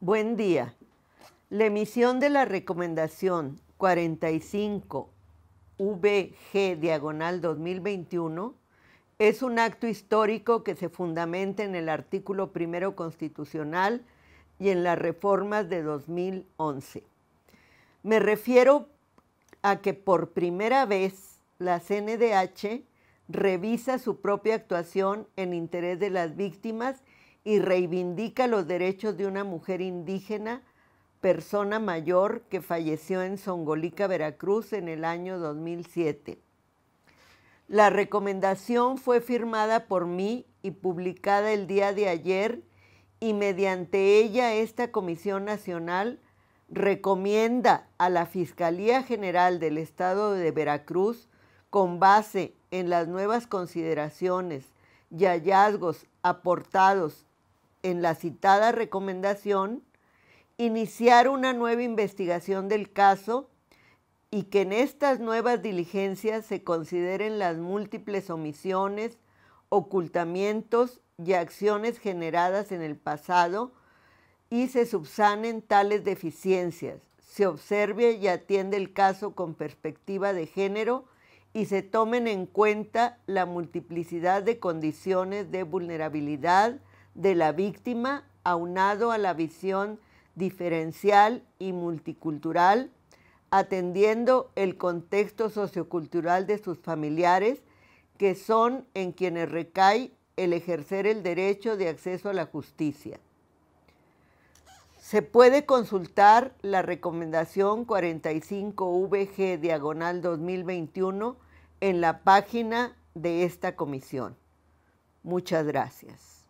Buen día. La emisión de la recomendación 45 VG diagonal 2021 es un acto histórico que se fundamenta en el artículo primero constitucional y en las reformas de 2011. Me refiero a que por primera vez la CNDH revisa su propia actuación en interés de las víctimas y reivindica los derechos de una mujer indígena, persona mayor que falleció en Songolica, Veracruz, en el año 2007. La recomendación fue firmada por mí y publicada el día de ayer y mediante ella esta Comisión Nacional recomienda a la Fiscalía General del Estado de Veracruz, con base en las nuevas consideraciones y hallazgos aportados en la citada recomendación, iniciar una nueva investigación del caso y que en estas nuevas diligencias se consideren las múltiples omisiones, ocultamientos y acciones generadas en el pasado y se subsanen tales deficiencias. Se observe y atiende el caso con perspectiva de género y se tomen en cuenta la multiplicidad de condiciones de vulnerabilidad, de la víctima, aunado a la visión diferencial y multicultural, atendiendo el contexto sociocultural de sus familiares, que son en quienes recae el ejercer el derecho de acceso a la justicia. Se puede consultar la recomendación 45VG diagonal 2021 en la página de esta comisión. Muchas gracias.